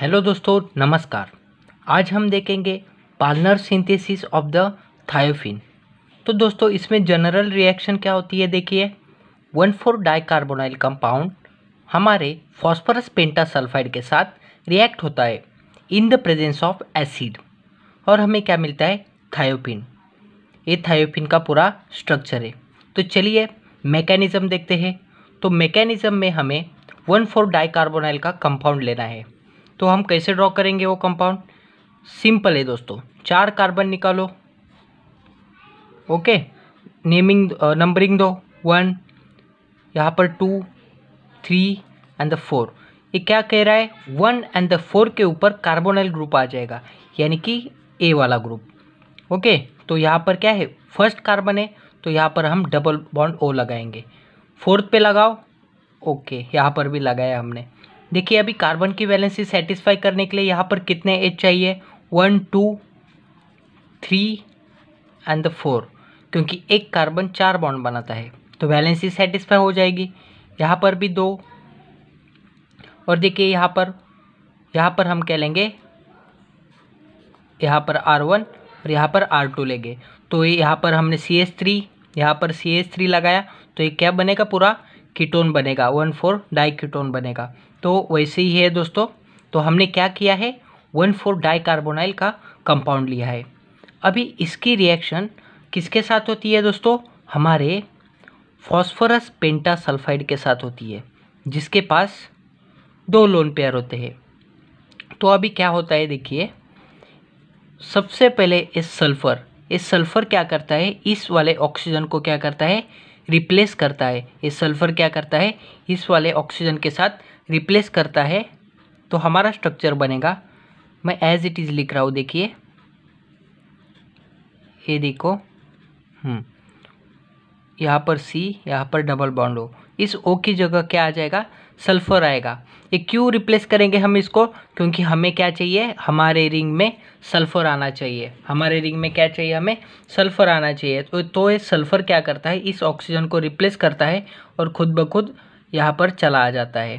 Hello दोस्तों नमस्कार आज हम देखेंगे Paal Knorr synthesis of the thiophene तो दोस्तों इसमें जनरल रिएक्शन क्या होती है देखिए वन फोर डाइकार्बोनाइल कंपाउंड हमारे पेंटा पेंटासल्फाइड के साथ रिएक्ट होता है in the presence of acid और हमें क्या मिलता है थायोफिन ये थायोफिन का पूरा स्ट्रक्चर है तो चलिए मैकेनिज़्म देखते हैं तो मैकेनिज़्म में हमें वन फोर डाइकार्बोनाइल का कंपाउंड लेना है तो हम कैसे ड्रॉ करेंगे वो कंपाउंड सिंपल है दोस्तों चार कार्बन निकालो ओके नेमिंग नंबरिंग दो वन यहाँ पर two three and the four ये क्या कह रहा है वन एंड द फोर के ऊपर कार्बोनल ग्रुप आ जाएगा यानी कि ए वाला ग्रुप ओके तो यहाँ पर क्या है फर्स्ट कार्बन है तो यहाँ पर हम डबल बॉन्ड ओ लगाएंगे फोर्थ पे लगाओ ओके यहाँ पर भी लगाया हमने देखिए अभी कार्बन की वैलेंसी सेटिस्फाई करने के लिए यहाँ पर कितने एच चाहिए one two three and the four क्योंकि एक कार्बन चार बॉन्ड बनाता है तो वैलेंसी सेटिस्फाई हो जाएगी यहाँ पर भी दो और देखिए यहाँ पर यहाँ पर हम कह लेंगे यहाँ पर आर वन और यहाँ पर आर टू लेंगे तो यहाँ पर हमने सी एस थ्री यहाँ पर सी एस थ्री लगाया तो ये क्या बनेगा पूरा कीटोन बनेगा वन फोर डाई कीटोन बनेगा तो वैसे ही है दोस्तों तो हमने क्या किया है वन फोर कार्बोनाइल का कंपाउंड लिया है अभी इसकी रिएक्शन किसके साथ होती है दोस्तों हमारे फॉस्फोरस पेंटा सल्फाइड के साथ होती है जिसके पास दो लोन पेयर होते हैं तो अभी क्या होता है देखिए सबसे पहले इस सल्फ़र इस सल्फ़र क्या करता है इस वाले ऑक्सीजन को क्या करता है रिप्लेस करता है ये सल्फ़र क्या करता है इस वाले ऑक्सीजन के साथ रिप्लेस करता है तो हमारा स्ट्रक्चर बनेगा मैं एज इट इज़ लिख रहा हूँ देखिए ये देखो हम्म। यहाँ पर सी यहाँ पर डबल बॉन्ड हो इस ओ की जगह क्या आ जाएगा सल्फर आएगा ये क्यों रिप्लेस करेंगे हम इसको क्योंकि हमें क्या चाहिए हमारे रिंग में सल्फर आना चाहिए हमारे रिंग में क्या चाहिए हमें सल्फर आना चाहिए तो तो ये सल्फर क्या करता है इस ऑक्सीजन को रिप्लेस करता है और खुद ब खुद यहाँ पर चला आ जाता है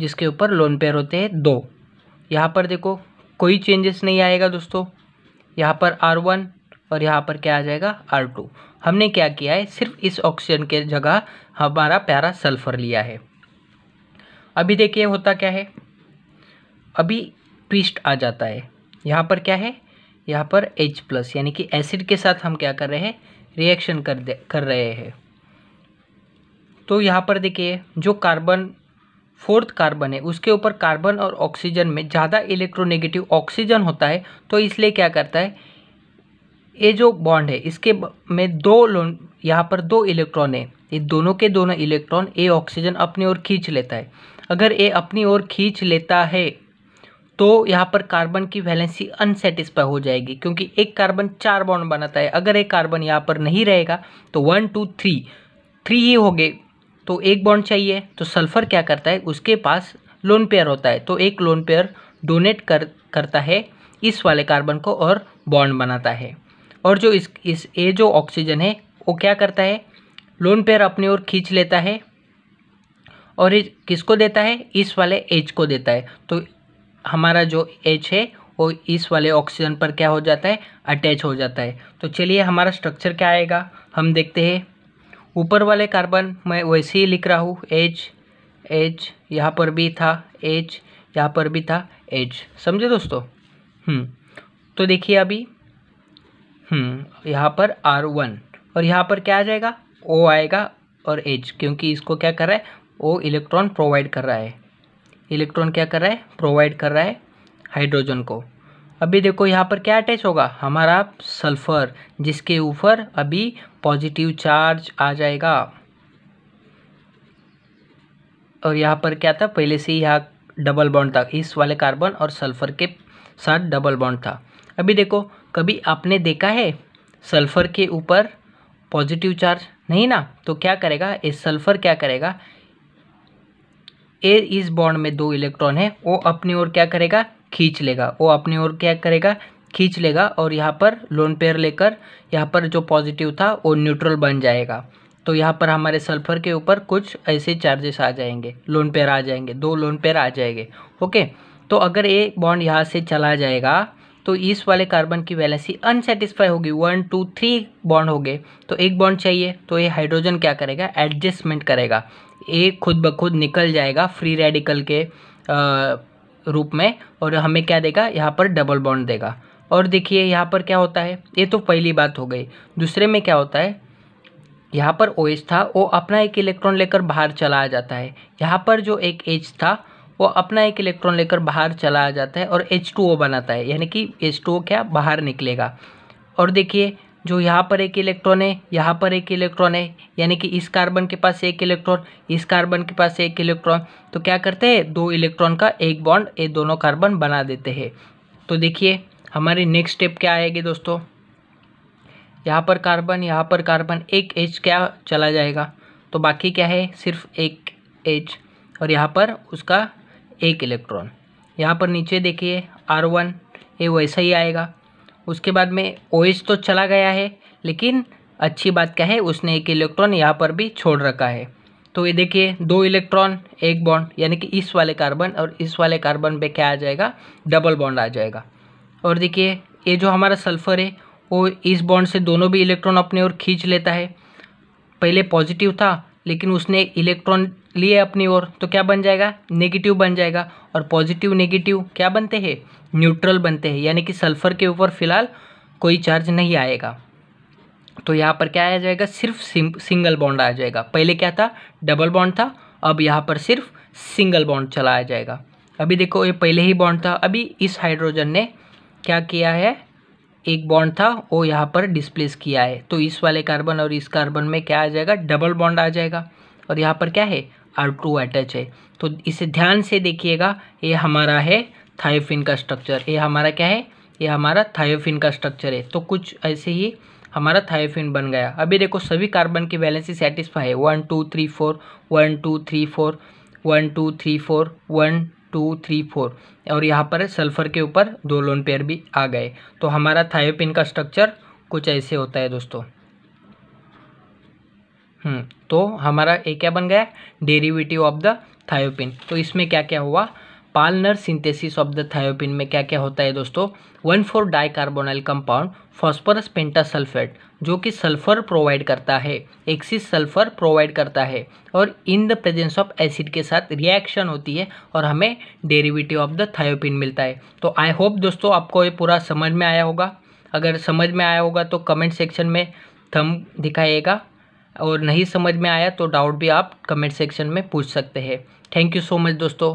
जिसके ऊपर लोन पेयर होते हैं दो यहाँ पर देखो कोई चेंजेस नहीं आएगा दोस्तों यहाँ पर आर वन और यहाँ पर क्या आ जाएगा आर टू हमने क्या किया है सिर्फ इस ऑक्सीजन के जगह हमारा प्यारा सल्फर लिया है अभी देखिए होता क्या है अभी ट्विस्ट आ जाता है यहाँ पर क्या है यहाँ पर H प्लस यानी कि एसिड के साथ हम क्या कर रहे हैं रिएक्शन कर दे कर रहे हैं तो यहाँ पर देखिए जो कार्बन फोर्थ कार्बन है उसके ऊपर कार्बन और ऑक्सीजन में ज़्यादा इलेक्ट्रोनेगेटिव ऑक्सीजन होता है तो इसलिए क्या करता है ये जो बॉन्ड है इसके में दो लोन यहाँ पर दो इलेक्ट्रॉन है ये दोनों के दोनों इलेक्ट्रॉन ए ऑक्सीजन अपनी ओर खींच लेता है अगर ए अपनी ओर खींच लेता है तो यहाँ पर कार्बन की वैलेंसी अनसेटिस्फाई हो जाएगी क्योंकि एक कार्बन चार बॉन्ड बनाता है अगर एक कार्बन यहाँ पर नहीं रहेगा तो वन टू थ्री थ्री ही हो गए तो एक बॉन्ड चाहिए तो सल्फर क्या करता है उसके पास लोन पेयर होता है तो एक लोन पेयर डोनेट कर करता है इस वाले कार्बन को और बॉन्ड बनाता है और जो इस इस ये जो ऑक्सीजन है वो क्या करता है लोन पेयर अपनी ओर खींच लेता है और ये किसको देता है इस वाले एच को देता है तो हमारा जो एच है वो इस वाले ऑक्सीजन पर क्या हो जाता है अटैच हो जाता है तो चलिए हमारा स्ट्रक्चर क्या आएगा हम देखते हैं ऊपर वाले कार्बन मैं वैसे ही लिख रहा हूँ एच एच यहाँ पर भी था एच यहाँ पर भी था एच समझे दोस्तों हम्म, तो देखिए अभी हम्म, यहाँ पर आर वन और यहाँ पर क्या आ जाएगा ओ आएगा और एच क्योंकि इसको क्या कर रहा है ओ इलेक्ट्रॉन प्रोवाइड कर रहा है इलेक्ट्रॉन क्या कर रहा है प्रोवाइड कर रहा है हाइड्रोजन को अभी देखो यहाँ पर क्या अटैच होगा हमारा सल्फर जिसके ऊपर अभी पॉजिटिव चार्ज आ जाएगा और यहाँ पर क्या था पहले से ही यहाँ डबल बॉन्ड था इस वाले कार्बन और सल्फर के साथ डबल बॉन्ड था अभी देखो कभी आपने देखा है सल्फर के ऊपर पॉजिटिव चार्ज नहीं ना तो क्या करेगा इस सल्फर क्या करेगा ए इस बॉन्ड में दो इलेक्ट्रॉन है वो अपनी ओर क्या करेगा खींच लेगा वो अपनी ओर क्या करेगा खींच लेगा और यहाँ पर लोन पेयर लेकर यहाँ पर जो पॉजिटिव था वो न्यूट्रल बन जाएगा तो यहाँ पर हमारे सल्फर के ऊपर कुछ ऐसे चार्जेस आ जाएंगे लोन पेयर आ जाएंगे दो लोन पेयर आ जाएंगे ओके तो अगर ये बॉन्ड यहाँ से चला जाएगा तो इस वाले कार्बन की वैलेंसी अनसेटिस्फाई होगी वन टू थ्री बॉन्ड हो गए तो एक बॉन्ड चाहिए तो ये हाइड्रोजन क्या करेगा एडजस्टमेंट करेगा ये खुद ब खुद निकल जाएगा फ्री रेडिकल के आ, रूप में और हमें क्या देगा यहाँ पर डबल बॉन्ड देगा और देखिए यहाँ पर क्या होता है ये तो पहली बात हो गई दूसरे में क्या होता है यहाँ पर ओ था वो अपना एक इलेक्ट्रॉन लेकर बाहर चला जाता है यहाँ पर जो एक एच था वो अपना एक इलेक्ट्रॉन लेकर बाहर चला आ जाता है और एच बनाता है यानी कि एच क्या बाहर निकलेगा और देखिए जो यहाँ पर एक इलेक्ट्रॉन है यहाँ पर एक इलेक्ट्रॉन है यानी कि इस कार्बन के पास एक इलेक्ट्रॉन इस कार्बन के पास एक इलेक्ट्रॉन तो क्या करते हैं दो इलेक्ट्रॉन का एक बॉन्ड ये दोनों कार्बन बना देते हैं तो देखिए हमारी नेक्स्ट स्टेप क्या आएगी दोस्तों यहाँ पर कार्बन यहाँ पर कार्बन एक एच क्या चला जाएगा तो बाकी क्या है सिर्फ एक एच और यहाँ पर उसका एक इलेक्ट्रॉन यहाँ पर नीचे देखिए आर वन ये वैसा ही आएगा उसके बाद में ओ तो चला गया है लेकिन अच्छी बात क्या है उसने एक इलेक्ट्रॉन यहाँ पर भी छोड़ रखा है तो ये देखिए दो इलेक्ट्रॉन एक बॉन्ड यानी कि इस वाले कार्बन और इस वाले कार्बन पे क्या आ जाएगा डबल बॉन्ड आ जाएगा और देखिए ये जो हमारा सल्फर है वो इस बॉन्ड से दोनों भी इलेक्ट्रॉन अपने ओर खींच लेता है पहले पॉजिटिव था लेकिन उसने इलेक्ट्रॉन लिए अपनी ओर तो क्या बन जाएगा नेगेटिव बन जाएगा और पॉजिटिव नेगेटिव क्या बनते हैं न्यूट्रल बनते हैं यानी कि सल्फर के ऊपर फिलहाल कोई चार्ज नहीं आएगा तो यहाँ पर क्या आ जाएगा सिर्फ सिंगल बॉन्ड आ जाएगा पहले क्या था डबल बॉन्ड था अब यहाँ पर सिर्फ सिंगल बॉन्ड चला आ जाएगा अभी देखो ये पहले ही बॉन्ड था अभी इस हाइड्रोजन ने क्या किया है एक बॉन्ड था वो यहाँ पर डिस्प्लेस किया है तो इस वाले कार्बन और इस कार्बन में क्या आ जाएगा डबल बॉन्ड आ जाएगा और यहाँ पर क्या है आर टू अटैच है तो इसे ध्यान से देखिएगा ये हमारा है थायोफिन का स्ट्रक्चर ये हमारा क्या है ये हमारा थायोफिन का स्ट्रक्चर है तो कुछ ऐसे ही हमारा थायोफिन बन गया अभी देखो सभी कार्बन की बैलेंसी सेटिस्फाई है one two three four one two three four one two three four one two three four और यहाँ पर सल्फर के ऊपर दो लोन पेयर भी आ गए तो हमारा थायोफिन का स्ट्रक्चर कुछ ऐसे होता है दोस्तों हम्म, तो हमारा ए क्या बन गया डेरिवेटिव ऑफ द थायोपिन तो इसमें क्या क्या हुआ Paal Knorr synthesis of the thiophene में क्या क्या होता है दोस्तों one four di carbonyl compound phosphorus pentasulphate जो कि सल्फर प्रोवाइड करता है एक्सिस सल्फर प्रोवाइड करता है और in the presence of acid के साथ रिएक्शन होती है और हमें डेरिवेटिव ऑफ द थायोपिन मिलता है तो आई होप दोस्तों आपको ये पूरा समझ में आया होगा अगर समझ में आया होगा तो कमेंट सेक्शन में थम दिखाइएगा और नहीं समझ में आया तो डाउट भी आप कमेंट सेक्शन में पूछ सकते हैं थैंक यू सो मच दोस्तों